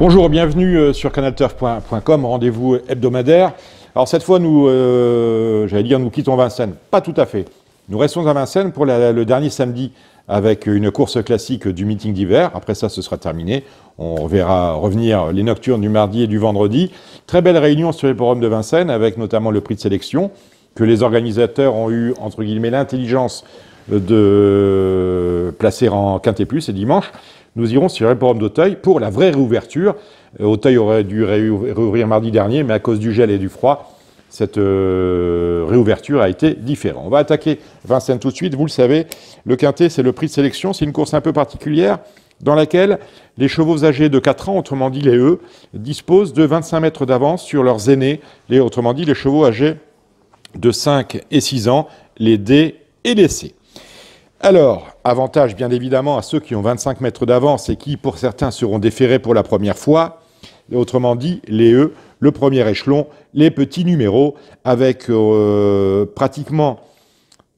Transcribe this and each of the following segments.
Bonjour, bienvenue euh, sur canalturf.com, rendez-vous hebdomadaire. Alors cette fois, nous, euh, j'allais dire, nous quittons Vincennes. Pas tout à fait. Nous restons à Vincennes pour le dernier samedi avec une course classique du meeting d'hiver. Après ça, ce sera terminé. On verra revenir les nocturnes du mardi et du vendredi. Très belle réunion sur les forums de Vincennes avec notamment le prix de sélection que les organisateurs ont eu, entre guillemets, l'intelligence de placer en quintet plus ce dimanche nous irons sur le répertoire d'Auteuil pour la vraie réouverture. Euh, Auteuil aurait dû réouvrir mardi dernier, mais à cause du gel et du froid, cette euh, réouverture a été différente. On va attaquer Vincennes tout de suite. Vous le savez, le Quintet, c'est le prix de sélection. C'est une course un peu particulière dans laquelle les chevaux âgés de 4 ans, autrement dit les E, disposent de 25 mètres d'avance sur leurs aînés, les, autrement dit les chevaux âgés de 5 et 6 ans, les D et les C. Alors, avantage bien évidemment à ceux qui ont 25 mètres d'avance et qui, pour certains, seront déférés pour la première fois. Autrement dit, les E, le premier échelon, les petits numéros, avec euh, pratiquement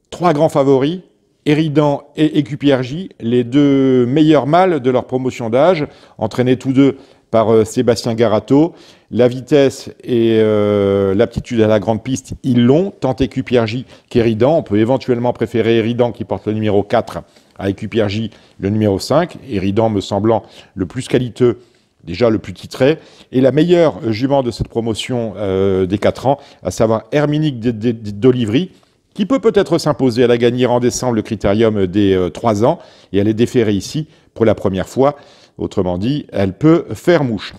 trois grands favoris, Eridan et Écupiergie, les deux meilleurs mâles de leur promotion d'âge, entraînés tous deux par euh, Sébastien Garato. La vitesse et euh, l'aptitude à la grande piste, ils l'ont, tant Écu-Piergy qu'Eridan. On peut éventuellement préférer Eridan qui porte le numéro 4 à Écu-Piergy, le numéro 5. Eridan me semblant le plus qualiteux, déjà le plus titré. Et la meilleure jument de cette promotion euh, des 4 ans, à savoir Herminique d'Olivry, qui peut peut-être s'imposer. à la gagner en décembre le critérium des trois 3 ans et elle est déférée ici pour la première fois. Autrement dit, elle peut faire mouche.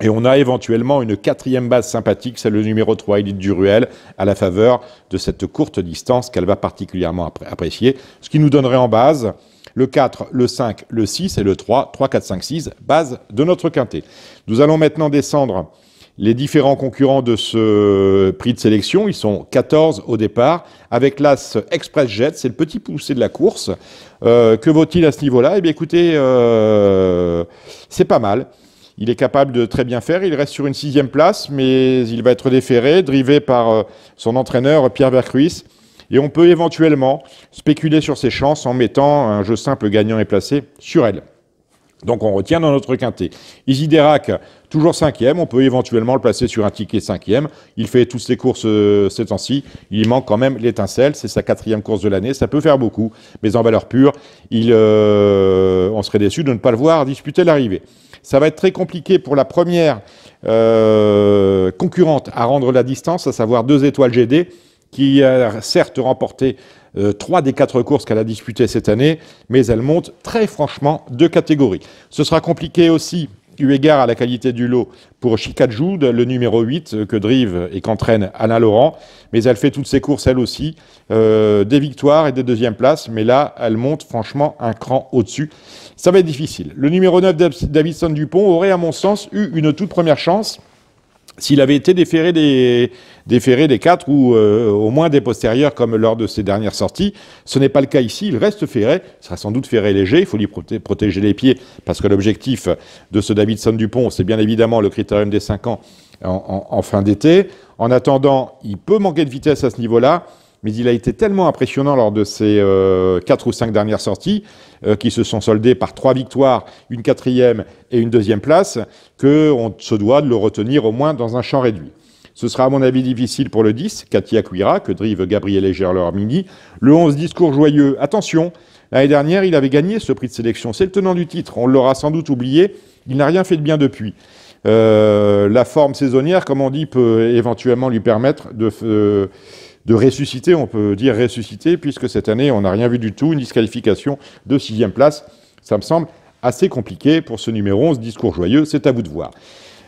Et on a éventuellement une quatrième base sympathique, c'est le numéro 3, Elite Duruel, à la faveur de cette courte distance qu'elle va particulièrement apprécier, ce qui nous donnerait en base le 4, le 5, le 6 et le 3, 3, 4, 5, 6, base de notre quintet. Nous allons maintenant descendre les différents concurrents de ce prix de sélection. Ils sont 14 au départ. Avec l'As Express Jet, c'est le petit poussé de la course. Euh, que vaut-il à ce niveau-là Eh bien, écoutez, euh, c'est pas mal. Il est capable de très bien faire. Il reste sur une sixième place, mais il va être déféré, drivé par euh, son entraîneur Pierre Vercruis. Et on peut éventuellement spéculer sur ses chances en mettant un jeu simple gagnant et placé sur elle. Donc on retient dans notre quintet. Isidérac, toujours cinquième, on peut éventuellement le placer sur un ticket cinquième. Il fait toutes ses courses euh, ces temps-ci. Il manque quand même l'étincelle. C'est sa quatrième course de l'année. Ça peut faire beaucoup. Mais en valeur pure, il, euh, on serait déçu de ne pas le voir disputer l'arrivée. Ça va être très compliqué pour la première euh, concurrente à rendre la distance, à savoir deux étoiles GD, qui a euh, certes remporté euh, trois des quatre courses qu'elle a disputées cette année, mais elle monte très franchement de catégorie. Ce sera compliqué aussi eu égard à la qualité du lot pour Chicago, le numéro 8 euh, que drive et qu'entraîne anna Laurent. Mais elle fait toutes ses courses elle aussi, euh, des victoires et des deuxièmes places. Mais là, elle monte franchement un cran au-dessus. Ça va être difficile. Le numéro 9, Davidson Dupont, aurait à mon sens eu une toute première chance s'il avait été déféré des, déféré des quatre ou euh, au moins des postérieurs comme lors de ses dernières sorties. Ce n'est pas le cas ici, il reste ferré, il sera sans doute ferré léger, il faut lui protéger les pieds parce que l'objectif de ce Davidson Dupont, c'est bien évidemment le critérium des 5 ans en fin d'été. En attendant, il peut manquer de vitesse à ce niveau-là mais il a été tellement impressionnant lors de ses euh, quatre ou cinq dernières sorties, euh, qui se sont soldées par trois victoires, une quatrième et une deuxième place, qu'on se doit de le retenir au moins dans un champ réduit. Ce sera à mon avis difficile pour le 10, Katia Cuira, que drive Gabriel et Gerler mini Le 11, discours joyeux, attention, l'année dernière il avait gagné ce prix de sélection, c'est le tenant du titre, on l'aura sans doute oublié, il n'a rien fait de bien depuis. Euh, la forme saisonnière, comme on dit, peut éventuellement lui permettre de de ressusciter, on peut dire ressusciter, puisque cette année, on n'a rien vu du tout, une disqualification de sixième place. Ça me semble assez compliqué pour ce numéro 11, discours joyeux, c'est à vous de voir.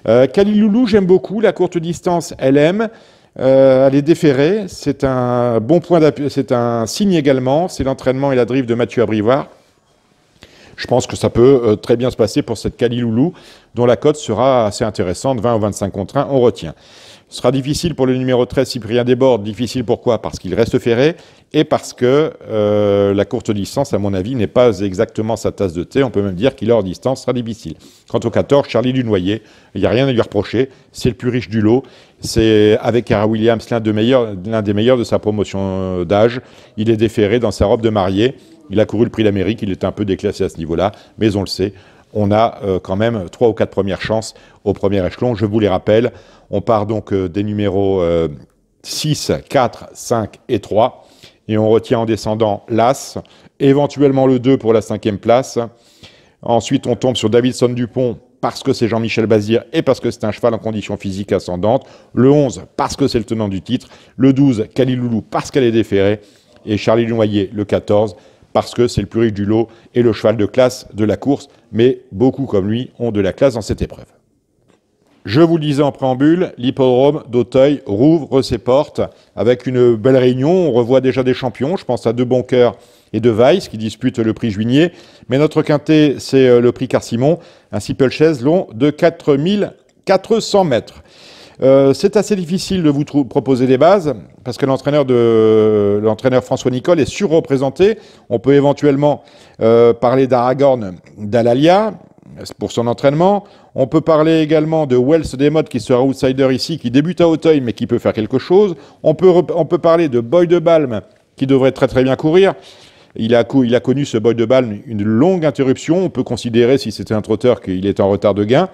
Euh, Kaliloulou, j'aime beaucoup, la courte distance, elle aime. Euh, elle est déférée, c'est un bon point d'appui, c'est un signe également, c'est l'entraînement et la drive de Mathieu Abrivoire. Je pense que ça peut euh, très bien se passer pour cette Kaliloulou, dont la cote sera assez intéressante, 20 ou 25 contre 1, on retient. Ce sera difficile pour le numéro 13 Cyprien Desbordes. Difficile pourquoi Parce qu'il reste ferré et parce que euh, la courte distance, à mon avis, n'est pas exactement sa tasse de thé. On peut même dire qu'il est hors distance sera difficile. Quant au 14, Charlie Dunoyer, il n'y a rien à lui reprocher. C'est le plus riche du lot. C'est avec Cara Williams l'un des meilleurs de sa promotion d'âge. Il est déféré dans sa robe de mariée. Il a couru le prix d'Amérique. Il est un peu déclassé à ce niveau-là, mais on le sait on a euh, quand même trois ou quatre premières chances au premier échelon. Je vous les rappelle, on part donc euh, des numéros 6, 4, 5 et 3. Et on retient en descendant l'As, éventuellement le 2 pour la cinquième place. Ensuite, on tombe sur Davidson Dupont parce que c'est Jean-Michel Bazir et parce que c'est un cheval en condition physique ascendante. Le 11 parce que c'est le tenant du titre. Le 12, Kaliloulou parce qu'elle est déférée. Et Charlie Noyer, le 14, parce que c'est le plus riche du lot et le cheval de classe de la course, mais beaucoup comme lui ont de la classe dans cette épreuve. Je vous le disais en préambule, l'hippodrome d'Auteuil rouvre ses portes avec une belle réunion. On revoit déjà des champions, je pense à De Boncoeur et De Weiss qui disputent le prix juinier. Mais notre quintet, c'est euh, le prix Carcimon, un simple chaise long de 4400 mètres. Euh, c'est assez difficile de vous proposer des bases parce que l'entraîneur François Nicole est surreprésenté. On peut éventuellement euh, parler d'Aragorn, d'Alalia pour son entraînement. On peut parler également de Wells Demotte qui sera outsider ici, qui débute à Auteuil mais qui peut faire quelque chose. On peut, parler de Boy de Balm qui devrait très très bien courir. Il a, connu ce Boy de balm une longue interruption. On peut considérer, si c'était un trotteur, qu'il est en retard de gain.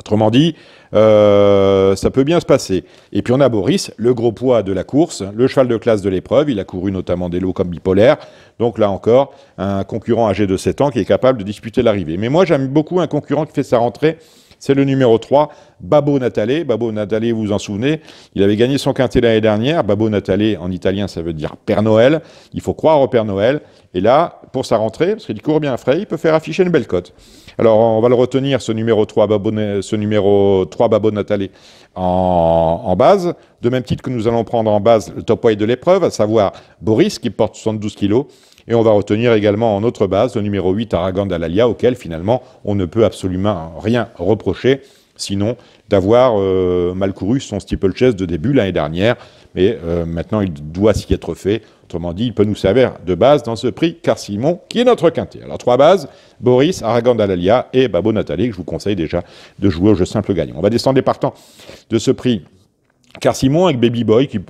Autrement dit, euh, ça peut bien se passer. Et puis on a Boris, le gros poids de la course, le cheval de classe de l'épreuve. Il a couru notamment des lots comme bipolaire. Donc là encore, un concurrent âgé de 7 ans qui est capable de disputer l'arrivée. Mais moi, j'aime beaucoup un concurrent qui fait sa rentrée c'est le numéro 3, Babo Natale. Babo Natale, vous vous en souvenez, il avait gagné son quintet l'année dernière. Babo Natale, en italien, ça veut dire Père Noël. Il faut croire au Père Noël. Et là, pour sa rentrée, parce qu'il court bien frais, il peut faire afficher une belle cote. Alors, on va le retenir, ce numéro 3, Babo, ce numéro 3, Babo Natale, en, base. De même titre que nous allons prendre en base le top weight de l'épreuve, à savoir Boris, qui porte 72 kilos, et on va retenir également en autre base le numéro 8, Aragon Dalalia, auquel finalement on ne peut absolument rien reprocher, sinon d'avoir euh, mal couru son steeplechase de début l'année dernière. Mais euh, maintenant, il doit s'y être fait. Autrement dit, il peut nous servir de base dans ce prix, car Simon, qui est notre quintet. Alors, trois bases, Boris, Aragon Dalalia et Babo Nathalie, que je vous conseille déjà de jouer au jeu simple gagnant. On va descendre partant de ce prix. Car Simon avec Baby Boy, qui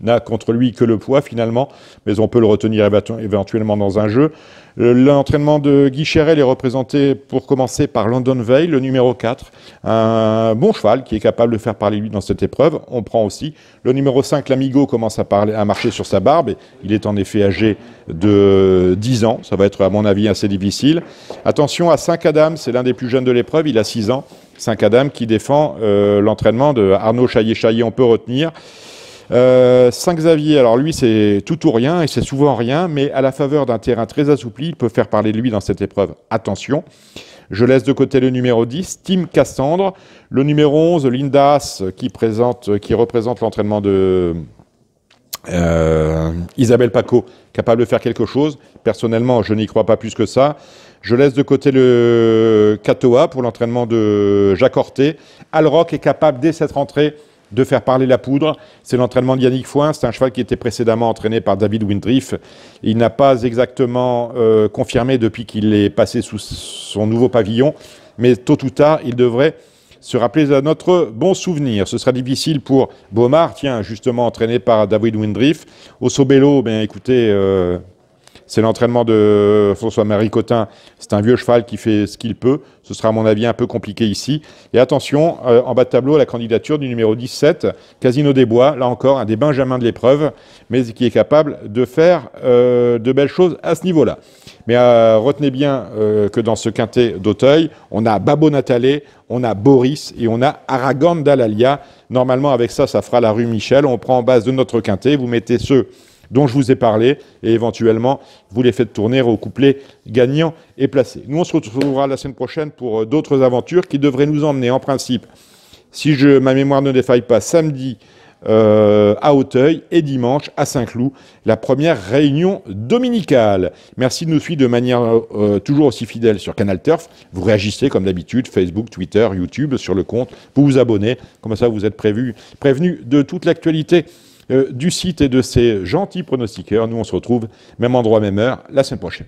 n'a contre lui que le poids finalement, mais on peut le retenir éventuellement dans un jeu. Euh, l'entraînement de Guy Cherel est représenté pour commencer par London Veil, le numéro 4, un bon cheval qui est capable de faire parler lui dans cette épreuve. On prend aussi le numéro 5, l'Amigo commence à, parler, à marcher sur sa barbe. il est en effet âgé de 10 ans, ça va être à mon avis assez difficile. Attention à 5 adams c'est l'un des plus jeunes de l'épreuve, il a 6 ans. 5 Adam qui défend euh, l'entraînement de Arnaud Chaillet-Chaillet, on peut retenir. 5 euh, xavier alors lui, c'est tout ou rien, et c'est souvent rien, mais à la faveur d'un terrain très assoupli, il peut faire parler de lui dans cette épreuve. Attention. Je laisse de côté le numéro 10, Tim Cassandre. Le numéro 11, Lindas, qui, présente, qui représente l'entraînement de euh, Isabelle Paco, capable de faire quelque chose. Personnellement, je n'y crois pas plus que ça. Je laisse de côté le Katoa pour l'entraînement de Jacques al Alroc est capable, dès cette rentrée, de faire parler la poudre. C'est l'entraînement de Yannick Foin. C'est un cheval qui était précédemment entraîné par David Windriff. Il n'a pas exactement euh, confirmé depuis qu'il est passé sous son nouveau pavillon. Mais tôt ou tard, il devrait se rappeler à notre bon souvenir. Ce sera difficile pour Beaumar, tiens, justement entraîné par David Windriff. Osobello, ben écoutez, euh, c'est l'entraînement de François-Marie Cotin. C'est un vieux cheval qui fait ce qu'il peut. Ce sera, à mon avis, un peu compliqué ici. Et attention, euh, en bas de tableau, la candidature du numéro 17, Casino des Bois. Là encore, un des benjamins de l'épreuve, mais qui est capable de faire euh, de belles choses à ce niveau-là. Mais euh, retenez bien que dans ce quintet d'Auteuil, on a Babo Natale, on a Boris et on a Aragon Dalalia. Normalement, avec ça, ça fera la rue Michel. On prend en base de notre quintet. Vous mettez ceux dont je vous ai parlé, et éventuellement, vous les faites tourner au couplet gagnant et placé. Nous, on se retrouvera la semaine prochaine pour euh, d'autres aventures qui devraient nous emmener, en principe, si je, ma mémoire ne défaille pas, samedi euh, à Auteuil et dimanche à Saint-Cloud, la première réunion dominicale. Merci de nous suivre de manière euh, toujours aussi fidèle sur Canal Turf. Vous réagissez comme d'habitude, Facebook, Twitter, YouTube, sur le compte. Vous vous abonnez, comme ça vous êtes prévenu de toute l'actualité. Euh, du site et de ses gentils pronostiqueurs. Nous, on se retrouve même endroit, même heure, la semaine prochaine.